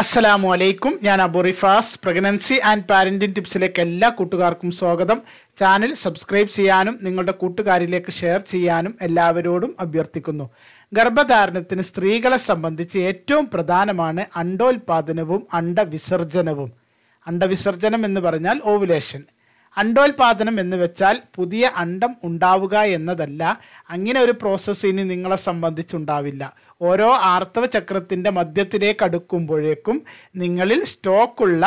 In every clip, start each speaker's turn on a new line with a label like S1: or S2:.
S1: അസ്സലാമു അലൈക്കും ഞാൻ Abu Rifas pregnancy and parenting ടിപ്സിലേക്ക് എല്ലാ കൂട്ടുകാർക്കും സ്വാഗതം ചാനൽ സബ്സ്ക്രൈബ് ചെയ്യാനും നിങ്ങളുടെ കൂട്ടുകാരിലേക്ക് ഷെയർ ചെയ്യാനും എല്ലാവരോടും അഭ്യർത്ഥിക്കുന്നു ഗർഭധാരണത്തിന് സ്ത്രീകളെ സംബന്ധിച്ച് ഏറ്റവും പ്രധാനമാണ് അണ്ടോൽപാദനവും അണ്ടവിസർജനവും അണ്ടവിസർജനം എന്ന് പറഞ്ഞാൽ ഓവുലേഷൻ അണ്ടോൽപാദനം എന്ന് വെച്ചാൽ പുതിയ അണ്ടം ഉണ്ടാവുക എന്നതല്ല അങ്ങനെ ഒരു പ്രോസസ്സ് ഇനി നിങ്ങളെ സംബന്ധിച്ചുണ്ടാവില്ല ഓരോ ആർത്തവ ചക്രത്തിൻ്റെ മധ്യത്തിലേക്ക് അടുക്കുമ്പോഴേക്കും നിങ്ങളിൽ സ്റ്റോക്കുള്ള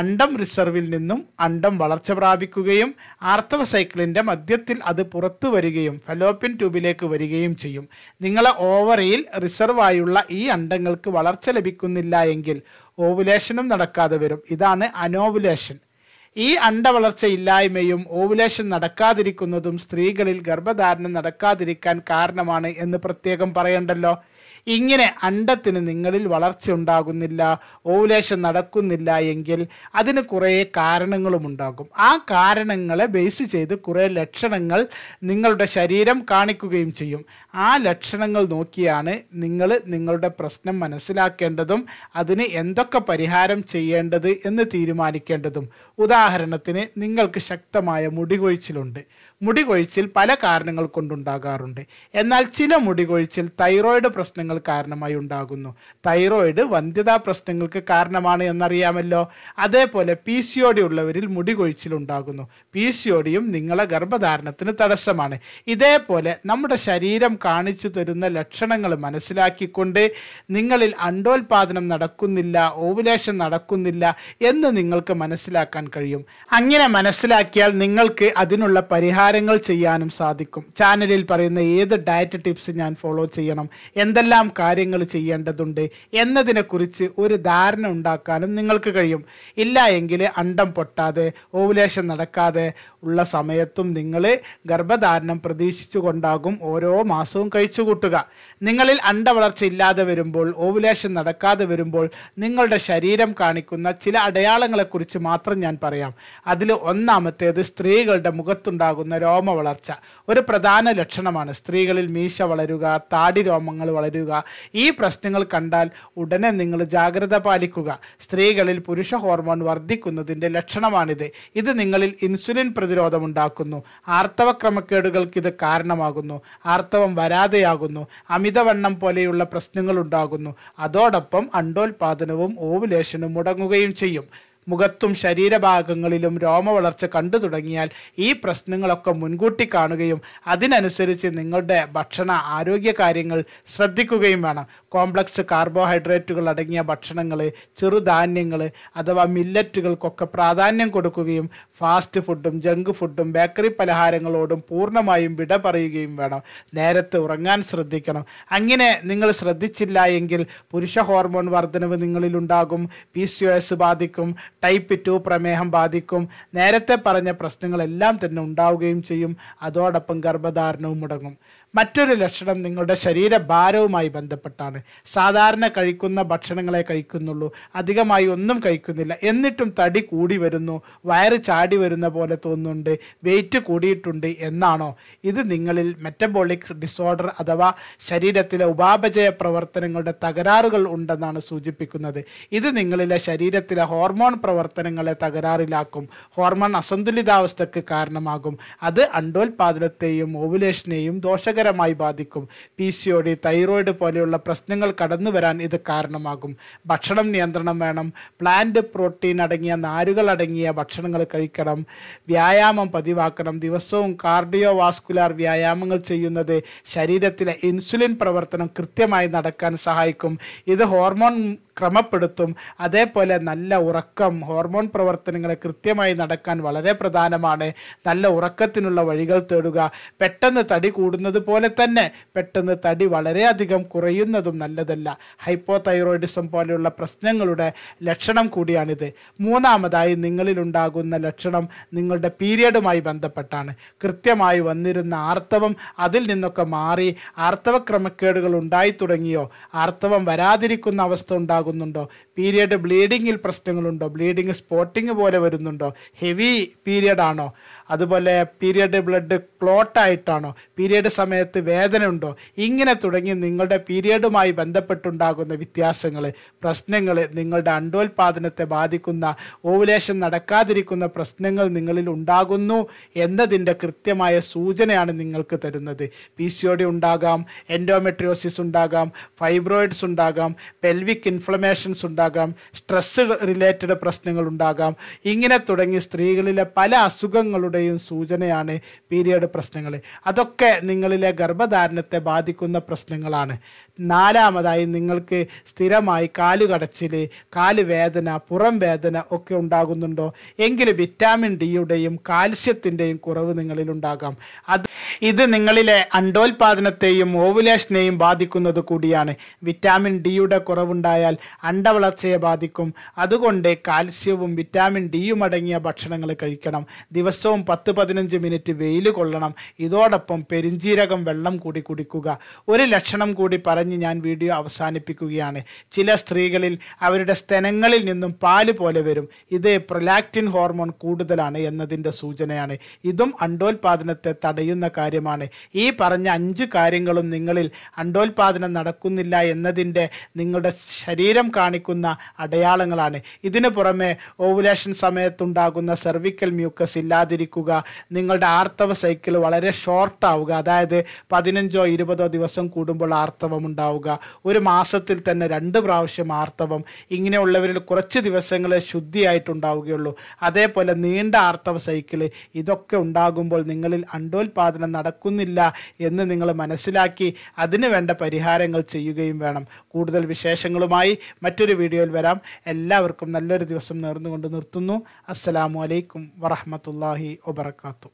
S1: അണ്ടം റിസർവിൽ നിന്നും അണ്ടം വളർച്ച പ്രാപിക്കുകയും ആർത്തവ സൈക്കിളിൻ്റെ മധ്യത്തിൽ അത് പുറത്തു വരികയും ഫലോപ്പിൻ ട്യൂബിലേക്ക് വരികയും ചെയ്യും നിങ്ങളെ ഓവറയിൽ റിസർവായുള്ള ഈ അണ്ടങ്ങൾക്ക് വളർച്ച ലഭിക്കുന്നില്ല എങ്കിൽ ഓവുലേഷനും നടക്കാതെ വരും ഇതാണ് അനോവുലേഷൻ ഈ അണ്ടവളർച്ചയില്ലായ്മയും ഓവുലേഷൻ നടക്കാതിരിക്കുന്നതും സ്ത്രീകളിൽ ഗർഭധാരണം നടക്കാതിരിക്കാൻ കാരണമാണ് എന്ന് പ്രത്യേകം പറയണ്ടല്ലോ ഇങ്ങനെ അണ്ടത്തിന് നിങ്ങളിൽ വളർച്ച ഉണ്ടാകുന്നില്ല ഓവുലേഷൻ നടക്കുന്നില്ല എങ്കിൽ അതിന് കുറേ കാരണങ്ങളും ഉണ്ടാകും ആ കാരണങ്ങളെ ബേസ് ചെയ്ത് കുറേ ലക്ഷണങ്ങൾ നിങ്ങളുടെ ശരീരം കാണിക്കുകയും ചെയ്യും ആ ലക്ഷണങ്ങൾ നോക്കിയാണ് നിങ്ങൾ നിങ്ങളുടെ പ്രശ്നം മനസ്സിലാക്കേണ്ടതും അതിന് എന്തൊക്കെ പരിഹാരം ചെയ്യേണ്ടത് എന്ന് തീരുമാനിക്കേണ്ടതും ഉദാഹരണത്തിന് നിങ്ങൾക്ക് ശക്തമായ മുടികൊഴിച്ചിലുണ്ട് മുടികൊഴിച്ചിൽ പല കാരണങ്ങൾ കൊണ്ടുണ്ടാകാറുണ്ട് എന്നാൽ ചില മുടികൊഴിച്ചിൽ തൈറോയിഡ് പ്രശ്നങ്ങൾ കാരണമായി ഉണ്ടാകുന്നു തൈറോയിഡ് വന്ധ്യതാ പ്രശ്നങ്ങൾക്ക് കാരണമാണ് എന്നറിയാമല്ലോ അതേപോലെ പി സി ഒ ഡി ഉള്ളവരിൽ മുടി കൊഴിച്ചിലുണ്ടാകുന്നു പി സി ഒ ഡിയും നിങ്ങളെ ഗർഭധാരണത്തിന് തടസ്സമാണ് ഇതേപോലെ നമ്മുടെ ശരീരം കാണിച്ചു തരുന്ന ലക്ഷണങ്ങൾ മനസ്സിലാക്കിക്കൊണ്ട് നിങ്ങളിൽ അണ്ടോൽപാദനം നടക്കുന്നില്ല ഓവുലേഷൻ നടക്കുന്നില്ല എന്ന് നിങ്ങൾക്ക് മനസ്സിലാക്കാൻ കഴിയും അങ്ങനെ മനസ്സിലാക്കിയാൽ നിങ്ങൾക്ക് അതിനുള്ള പരിഹാരങ്ങൾ ചെയ്യാനും സാധിക്കും ചാനലിൽ പറയുന്ന ഏത് ഡയറ്റ് ടിപ്സ് ഞാൻ ഫോളോ ചെയ്യണം എന്തെല്ലാം എന്തെല്ലാം കാര്യങ്ങൾ ചെയ്യേണ്ടതുണ്ട് എന്നതിനെക്കുറിച്ച് ഒരു ധാരണ ഉണ്ടാക്കാനും നിങ്ങൾക്ക് കഴിയും ഇല്ല എങ്കിൽ അണ്ടം പൊട്ടാതെ ഓവുലേഷൻ നടക്കാതെ ഉള്ള സമയത്തും നിങ്ങൾ ഗർഭധാരണം പ്രതീക്ഷിച്ചുകൊണ്ടാകും ഓരോ മാസവും കഴിച്ചു കൂട്ടുക നിങ്ങളിൽ വളർച്ച ഇല്ലാതെ വരുമ്പോൾ ഓവുലേഷൻ നടക്കാതെ വരുമ്പോൾ നിങ്ങളുടെ ശരീരം കാണിക്കുന്ന ചില അടയാളങ്ങളെക്കുറിച്ച് മാത്രം ഞാൻ പറയാം അതിൽ ഒന്നാമത്തേത് സ്ത്രീകളുടെ മുഖത്തുണ്ടാകുന്ന രോമ വളർച്ച ഒരു പ്രധാന ലക്ഷണമാണ് സ്ത്രീകളിൽ മീശ വളരുക താടി രോമങ്ങൾ വളരുക ഈ പ്രശ്നങ്ങൾ കണ്ടാൽ ഉടനെ നിങ്ങൾ ജാഗ്രത പാലിക്കുക സ്ത്രീകളിൽ പുരുഷ ഹോർമോൺ വർദ്ധിക്കുന്നതിൻ്റെ ലക്ഷണമാണിത് ഇത് നിങ്ങളിൽ ഇൻസുലിൻ പ്രതിരോധം ഉണ്ടാക്കുന്നു ആർത്തവ ക്രമക്കേടുകൾക്ക് ഇത് കാരണമാകുന്നു ആർത്തവം വരാതെയാകുന്നു അമിതവണ്ണം പോലെയുള്ള പ്രശ്നങ്ങൾ ഉണ്ടാകുന്നു അതോടൊപ്പം അണ്ടോൽപാദനവും ഓവുലേഷനും മുടങ്ങുകയും ചെയ്യും മുഖത്തും ശരീരഭാഗങ്ങളിലും വളർച്ച കണ്ടു തുടങ്ങിയാൽ ഈ പ്രശ്നങ്ങളൊക്കെ മുൻകൂട്ടി കാണുകയും അതിനനുസരിച്ച് നിങ്ങളുടെ ഭക്ഷണ ആരോഗ്യ കാര്യങ്ങൾ ശ്രദ്ധിക്കുകയും വേണം കോംപ്ലക്സ് കാർബോഹൈഡ്രേറ്റുകൾ അടങ്ങിയ ഭക്ഷണങ്ങൾ ചെറുധാന്യങ്ങൾ അഥവാ മില്ലറ്റുകൾക്കൊക്കെ പ്രാധാന്യം കൊടുക്കുകയും ഫാസ്റ്റ് ഫുഡും ജങ്ക് ഫുഡും ബേക്കറി പലഹാരങ്ങളോടും പൂർണ്ണമായും വിട പറയുകയും വേണം നേരത്തെ ഉറങ്ങാൻ ശ്രദ്ധിക്കണം അങ്ങനെ നിങ്ങൾ ശ്രദ്ധിച്ചില്ല എങ്കിൽ പുരുഷ ഹോർമോൺ വർധനവ് നിങ്ങളിലുണ്ടാകും പി സി ഒ എസ് ബാധിക്കും ടൈപ്പ് ടു പ്രമേഹം ബാധിക്കും നേരത്തെ പറഞ്ഞ പ്രശ്നങ്ങളെല്ലാം തന്നെ ഉണ്ടാവുകയും ചെയ്യും അതോടൊപ്പം ഗർഭധാരണവും മുടങ്ങും മറ്റൊരു ലക്ഷണം നിങ്ങളുടെ ശരീരഭാരവുമായി ബന്ധപ്പെട്ടാണ് സാധാരണ കഴിക്കുന്ന ഭക്ഷണങ്ങളെ കഴിക്കുന്നുള്ളൂ അധികമായി ഒന്നും കഴിക്കുന്നില്ല എന്നിട്ടും തടി കൂടി വരുന്നു വയറ് ചാടി വരുന്ന പോലെ തോന്നുന്നുണ്ട് വെയിറ്റ് കൂടിയിട്ടുണ്ട് എന്നാണോ ഇത് നിങ്ങളിൽ മെറ്റബോളിക് ഡിസോർഡർ അഥവാ ശരീരത്തിലെ ഉപാപചയ പ്രവർത്തനങ്ങളുടെ തകരാറുകൾ ഉണ്ടെന്നാണ് സൂചിപ്പിക്കുന്നത് ഇത് നിങ്ങളിലെ ശരീരത്തിലെ ഹോർമോൺ പ്രവർത്തനങ്ങളെ തകരാറിലാക്കും ഹോർമോൺ അസന്തുലിതാവസ്ഥക്ക് കാരണമാകും അത് അണ്ടോൽപാദനത്തെയും ഓവുലേഷനെയും ദോഷകര ഗുരുതരമായി ബാധിക്കും P C O D thyroid പോലെയുള്ള പ്രശ്നങ്ങൾ കടന്നു വരാൻ ഇത് കാരണമാകും ഭക്ഷണം നിയന്ത്രണം വേണം പ്ലാന്റ് പ്രോട്ടീൻ അടങ്ങിയ നാരുകൾ അടങ്ങിയ ഭക്ഷണങ്ങൾ കഴിക്കണം വ്യായാമം പതിവാക്കണം ദിവസവും കാർഡിയോ വാസ്കുലാർ വ്യായാമങ്ങൾ ചെയ്യുന്നത് ശരീരത്തിലെ ഇൻസുലിൻ പ്രവർത്തനം കൃത്യമായി നടക്കാൻ സഹായിക്കും ഇത് ഹോർമോൺ ക്രമപ്പെടുത്തും അതേപോലെ നല്ല ഉറക്കം ഹോർമോൺ പ്രവർത്തനങ്ങളെ കൃത്യമായി നടക്കാൻ വളരെ പ്രധാനമാണ് നല്ല ഉറക്കത്തിനുള്ള വഴികൾ തേടുക പെട്ടെന്ന് തടി കൂടുന്നത് പോലെ തന്നെ പെട്ടെന്ന് തടി വളരെയധികം കുറയുന്നതും നല്ലതല്ല ഹൈപ്പോ തൈറോയിഡിസം പോലെയുള്ള പ്രശ്നങ്ങളുടെ ലക്ഷണം കൂടിയാണിത് മൂന്നാമതായി നിങ്ങളിലുണ്ടാകുന്ന ലക്ഷണം നിങ്ങളുടെ പീരിയഡുമായി ബന്ധപ്പെട്ടാണ് കൃത്യമായി വന്നിരുന്ന ആർത്തവം അതിൽ നിന്നൊക്കെ മാറി ആർത്തവ ക്രമക്കേടുകൾ ഉണ്ടായി തുടങ്ങിയോ ആർത്തവം വരാതിരിക്കുന്ന അവസ്ഥ ഉണ്ടാകും ഉണ്ടാകുന്നുണ്ടോ പീരിയഡ് ബ്ലീഡിങ്ങിൽ പ്രശ്നങ്ങളുണ്ടോ ബ്ലീഡിങ് സ്പോട്ടിങ് പോലെ വരുന്നുണ്ടോ ഹെവി പീരിയഡ് ആണോ അതുപോലെ പീരിയഡ് ബ്ലഡ് ക്ലോട്ടായിട്ടാണോ പീരിയഡ് സമയത്ത് വേദന ഉണ്ടോ ഇങ്ങനെ തുടങ്ങി നിങ്ങളുടെ പീരിയഡുമായി ബന്ധപ്പെട്ടുണ്ടാകുന്ന വ്യത്യാസങ്ങൾ പ്രശ്നങ്ങൾ നിങ്ങളുടെ അണ്ടോൽപാദനത്തെ ബാധിക്കുന്ന ഓവുലേഷൻ നടക്കാതിരിക്കുന്ന പ്രശ്നങ്ങൾ നിങ്ങളിൽ ഉണ്ടാകുന്നു എന്നതിൻ്റെ കൃത്യമായ സൂചനയാണ് നിങ്ങൾക്ക് തരുന്നത് പി സി ഒ ഡി ഉണ്ടാകാം എൻഡോമെട്രിയോസിസ് ഉണ്ടാകാം ഫൈബ്രോയിഡ്സ് ഉണ്ടാകാം പെൽവിക് ഇൻഫ്ലമേഷൻസ് ഉണ്ടാകാം സ്ട്രെസ് റിലേറ്റഡ് പ്രശ്നങ്ങൾ ഉണ്ടാകാം ഇങ്ങനെ തുടങ്ങി സ്ത്രീകളിലെ പല അസുഖങ്ങളുടെ രോഗങ്ങളുടെയും സൂചനയാണ് പീരിയഡ് പ്രശ്നങ്ങൾ അതൊക്കെ നിങ്ങളിലെ ഗർഭധാരണത്തെ ബാധിക്കുന്ന പ്രശ്നങ്ങളാണ് നാലാമതായി നിങ്ങൾക്ക് സ്ഥിരമായി കാലുകടച്ചിൽ കാലുവേദന പുറം വേദന ഒക്കെ ഉണ്ടാകുന്നുണ്ടോ എങ്കിൽ വിറ്റാമിൻ ഡിയുടെയും കാൽസ്യത്തിൻ്റെയും കുറവ് നിങ്ങളിൽ ഉണ്ടാകാം അത് ഇത് നിങ്ങളിലെ അണ്ടോൽപാദനത്തെയും ഓവുലേഷനെയും ബാധിക്കുന്നത് കൂടിയാണ് വിറ്റാമിൻ ഡിയുടെ കുറവുണ്ടായാൽ അണ്ടവളർച്ചയെ ബാധിക്കും അതുകൊണ്ട് കാൽസ്യവും വിറ്റാമിൻ ഡിയും അടങ്ങിയ ഭക്ഷണങ്ങൾ കഴിക്കണം ദിവസവും പത്ത് പതിനഞ്ച് മിനിറ്റ് വെയിൽ കൊള്ളണം ഇതോടൊപ്പം പെരിഞ്ചീരകം വെള്ളം കൂടി കുടിക്കുക ഒരു ലക്ഷണം കൂടി പറഞ്ഞ് ഞാൻ വീഡിയോ അവസാനിപ്പിക്കുകയാണ് ചില സ്ത്രീകളിൽ അവരുടെ സ്തനങ്ങളിൽ നിന്നും പാല് പോലെ വരും ഇത് പ്രൊലാക്റ്റിൻ ഹോർമോൺ കൂടുതലാണ് എന്നതിൻ്റെ സൂചനയാണ് ഇതും അണ്ടോൽപാദനത്തെ തടയുന്ന കാര്യം കാര്യമാണ് ഈ പറഞ്ഞ അഞ്ച് കാര്യങ്ങളും നിങ്ങളിൽ അണ്ടോൽപാദനം നടക്കുന്നില്ല എന്നതിൻ്റെ നിങ്ങളുടെ ശരീരം കാണിക്കുന്ന അടയാളങ്ങളാണ് ഇതിനു പുറമെ ഓവുലേഷൻ സമയത്തുണ്ടാകുന്ന സെർവിക്കൽ മ്യൂക്കസ് ഇല്ലാതിരിക്കുക നിങ്ങളുടെ ആർത്തവ സൈക്കിൾ വളരെ ഷോർട്ടാവുക അതായത് പതിനഞ്ചോ ഇരുപതോ ദിവസം കൂടുമ്പോൾ ആർത്തവം ഉണ്ടാവുക ഒരു മാസത്തിൽ തന്നെ രണ്ട് പ്രാവശ്യം ആർത്തവം ഇങ്ങനെയുള്ളവരിൽ കുറച്ച് ദിവസങ്ങളെ ശുദ്ധിയായിട്ടുണ്ടാവുകയുള്ളൂ അതേപോലെ നീണ്ട ആർത്തവ സൈക്കിൾ ഇതൊക്കെ ഉണ്ടാകുമ്പോൾ നിങ്ങളിൽ അണ്ടോൽപാദനം നടക്കുന്നില്ല എന്ന് നിങ്ങൾ മനസ്സിലാക്കി അതിന് വേണ്ട പരിഹാരങ്ങൾ ചെയ്യുകയും വേണം കൂടുതൽ വിശേഷങ്ങളുമായി മറ്റൊരു വീഡിയോയിൽ വരാം എല്ലാവർക്കും നല്ലൊരു ദിവസം നേർന്നുകൊണ്ട് നിർത്തുന്നു അസ്സലാമു അലൈക്കും വറഹമത്തല്ലാഹി വബർക്കാത്തു